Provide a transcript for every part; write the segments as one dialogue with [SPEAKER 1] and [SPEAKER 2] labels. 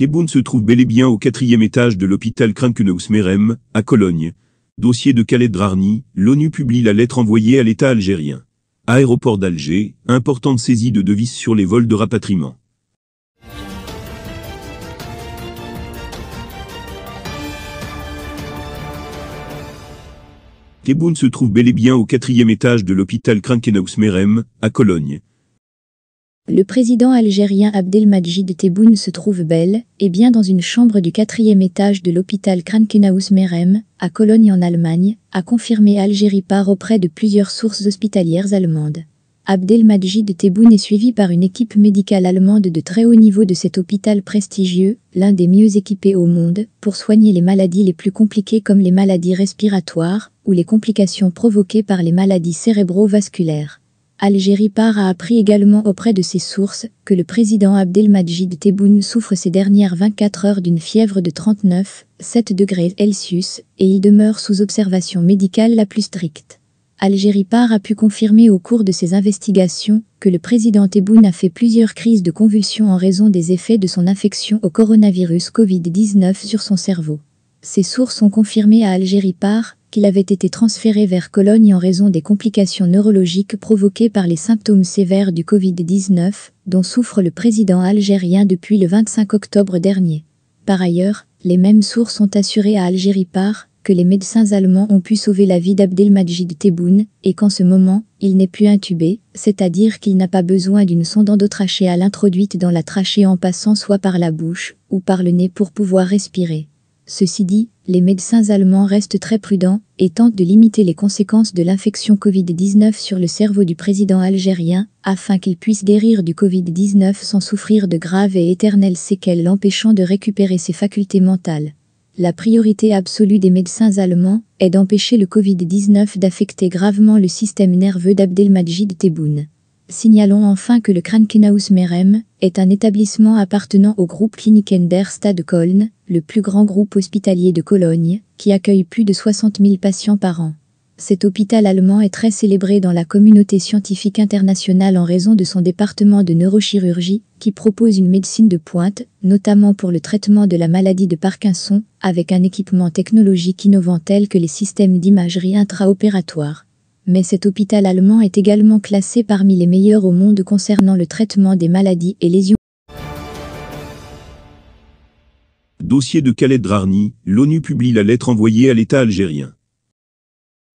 [SPEAKER 1] Kéboun se trouve bel et bien au quatrième étage de l'hôpital Krankenhaus-Merem, à Cologne. Dossier de Khaled Drarni, l'ONU publie la lettre envoyée à l'État algérien. Aéroport d'Alger, importante saisie de devises sur les vols de rapatriement. Keboun se trouve bel et bien au quatrième étage de l'hôpital Krankenhaus-Merem, à Cologne.
[SPEAKER 2] Le président algérien Abdelmadjid Tebboune se trouve belle et bien dans une chambre du quatrième étage de l'hôpital Krankenhaus-Merem, à Cologne en Allemagne, a confirmé Algérie par auprès de plusieurs sources hospitalières allemandes. Abdelmadjid Tebboune est suivi par une équipe médicale allemande de très haut niveau de cet hôpital prestigieux, l'un des mieux équipés au monde, pour soigner les maladies les plus compliquées comme les maladies respiratoires ou les complications provoquées par les maladies cérébrovasculaires. Algérie Par a appris également auprès de ses sources que le président Abdelmadjid Tebboune souffre ces dernières 24 heures d'une fièvre de 39,7 degrés Celsius et il demeure sous observation médicale la plus stricte. Algérie Par a pu confirmer au cours de ses investigations que le président Tebboune a fait plusieurs crises de convulsions en raison des effets de son infection au coronavirus Covid-19 sur son cerveau. Ces sources ont confirmé à Algérie Par qu'il avait été transféré vers Cologne en raison des complications neurologiques provoquées par les symptômes sévères du Covid-19 dont souffre le président algérien depuis le 25 octobre dernier. Par ailleurs, les mêmes sources ont assuré à Algérie par que les médecins allemands ont pu sauver la vie d'Abdelmajid Tebboune et qu'en ce moment, il n'est plus intubé, c'est-à-dire qu'il n'a pas besoin d'une sonde endotrachéale introduite dans la trachée en passant soit par la bouche ou par le nez pour pouvoir respirer. Ceci dit, les médecins allemands restent très prudents et tentent de limiter les conséquences de l'infection Covid-19 sur le cerveau du président algérien afin qu'il puisse guérir du Covid-19 sans souffrir de graves et éternelles séquelles l'empêchant de récupérer ses facultés mentales. La priorité absolue des médecins allemands est d'empêcher le Covid-19 d'affecter gravement le système nerveux d'Abdelmajid Tebboune. Signalons enfin que le Krankenhaus Merem est un établissement appartenant au groupe Kliniken der Stade Köln, le plus grand groupe hospitalier de Cologne, qui accueille plus de 60 000 patients par an. Cet hôpital allemand est très célébré dans la communauté scientifique internationale en raison de son département de neurochirurgie, qui propose une médecine de pointe, notamment pour le traitement de la maladie de Parkinson, avec un équipement technologique innovant tel que les systèmes d'imagerie intraopératoire mais cet hôpital allemand est également classé parmi les meilleurs au monde concernant le traitement des maladies et lésions.
[SPEAKER 1] Dossier de Khaled Drarni, l'ONU publie la lettre envoyée à l'État algérien.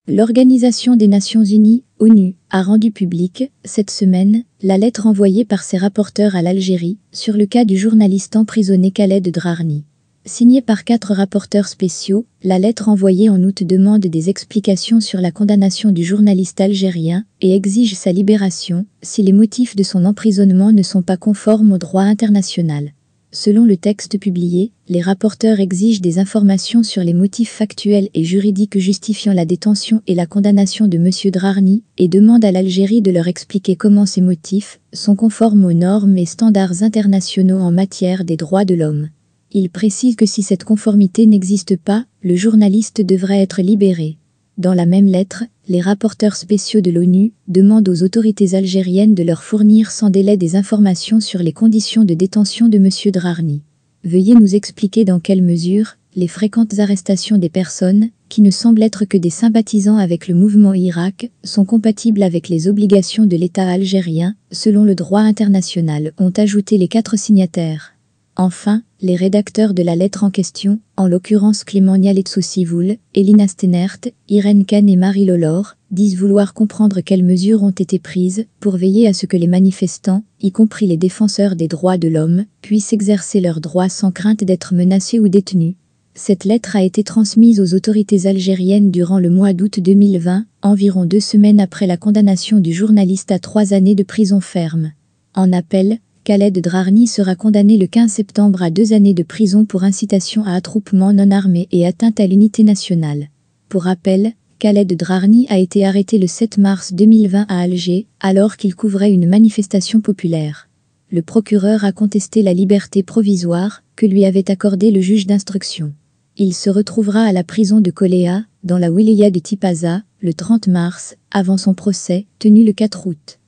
[SPEAKER 2] L'Organisation des Nations Unies, ONU, a rendu publique, cette semaine, la lettre envoyée par ses rapporteurs à l'Algérie sur le cas du journaliste emprisonné Khaled Drarni. Signée par quatre rapporteurs spéciaux, la lettre envoyée en août demande des explications sur la condamnation du journaliste algérien et exige sa libération si les motifs de son emprisonnement ne sont pas conformes au droit international. Selon le texte publié, les rapporteurs exigent des informations sur les motifs factuels et juridiques justifiant la détention et la condamnation de M. Drarni et demandent à l'Algérie de leur expliquer comment ces motifs sont conformes aux normes et standards internationaux en matière des droits de l'homme. Il précise que si cette conformité n'existe pas, le journaliste devrait être libéré. Dans la même lettre, les rapporteurs spéciaux de l'ONU demandent aux autorités algériennes de leur fournir sans délai des informations sur les conditions de détention de M. Drarni. Veuillez nous expliquer dans quelle mesure les fréquentes arrestations des personnes, qui ne semblent être que des sympathisants avec le mouvement Irak, sont compatibles avec les obligations de l'État algérien, selon le droit international, ont ajouté les quatre signataires. Enfin, les rédacteurs de la lettre en question, en l'occurrence Clément nialetso sivoul Elina Stenert, Irène Kahn et Marie Lolor, disent vouloir comprendre quelles mesures ont été prises pour veiller à ce que les manifestants, y compris les défenseurs des droits de l'homme, puissent exercer leurs droits sans crainte d'être menacés ou détenus. Cette lettre a été transmise aux autorités algériennes durant le mois d'août 2020, environ deux semaines après la condamnation du journaliste à trois années de prison ferme. En appel, Khaled Drarni sera condamné le 15 septembre à deux années de prison pour incitation à attroupement non armé et atteinte à l'unité nationale. Pour rappel, Khaled Drarni a été arrêté le 7 mars 2020 à Alger, alors qu'il couvrait une manifestation populaire. Le procureur a contesté la liberté provisoire que lui avait accordée le juge d'instruction. Il se retrouvera à la prison de Coléa, dans la wilaya de Tipaza, le 30 mars, avant son procès, tenu le 4 août.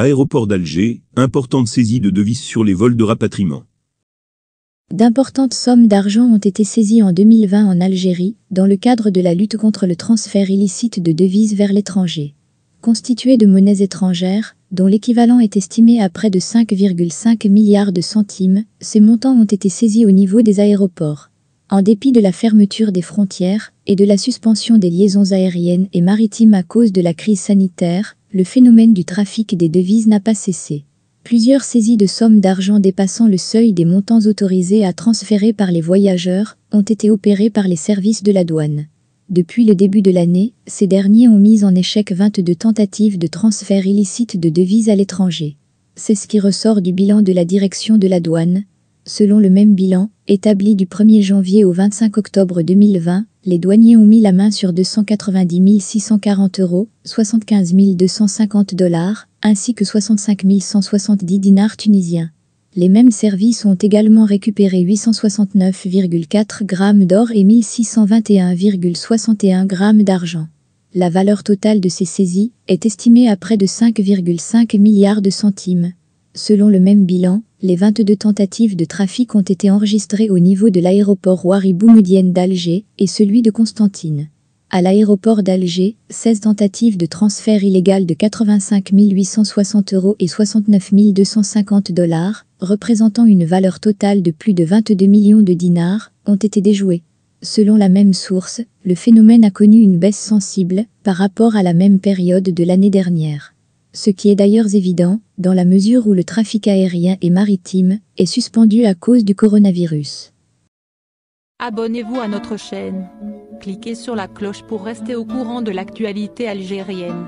[SPEAKER 1] Aéroport d'Alger, importante saisie de devises sur les vols de rapatriement.
[SPEAKER 2] D'importantes sommes d'argent ont été saisies en 2020 en Algérie, dans le cadre de la lutte contre le transfert illicite de devises vers l'étranger. Constituées de monnaies étrangères, dont l'équivalent est estimé à près de 5,5 milliards de centimes, ces montants ont été saisis au niveau des aéroports. En dépit de la fermeture des frontières et de la suspension des liaisons aériennes et maritimes à cause de la crise sanitaire, le phénomène du trafic des devises n'a pas cessé. Plusieurs saisies de sommes d'argent dépassant le seuil des montants autorisés à transférer par les voyageurs ont été opérées par les services de la douane. Depuis le début de l'année, ces derniers ont mis en échec 22 tentatives de transfert illicite de devises à l'étranger. C'est ce qui ressort du bilan de la direction de la douane. Selon le même bilan, établi du 1er janvier au 25 octobre 2020, les douaniers ont mis la main sur 290 640 euros, 75 250 dollars, ainsi que 65 170 dinars tunisiens. Les mêmes services ont également récupéré 869,4 grammes d'or et 1621,61 grammes d'argent. La valeur totale de ces saisies est estimée à près de 5,5 milliards de centimes. Selon le même bilan, les 22 tentatives de trafic ont été enregistrées au niveau de l'aéroport wari d'Alger et celui de Constantine. À l'aéroport d'Alger, 16 tentatives de transfert illégal de 85 860 euros et 69 250 dollars, représentant une valeur totale de plus de 22 millions de dinars, ont été déjouées. Selon la même source, le phénomène a connu une baisse sensible par rapport à la même période de l'année dernière ce qui est d'ailleurs évident, dans la mesure où le trafic aérien et maritime est suspendu à cause du coronavirus. Abonnez-vous à notre chaîne. Cliquez sur la cloche pour rester au courant de l'actualité algérienne.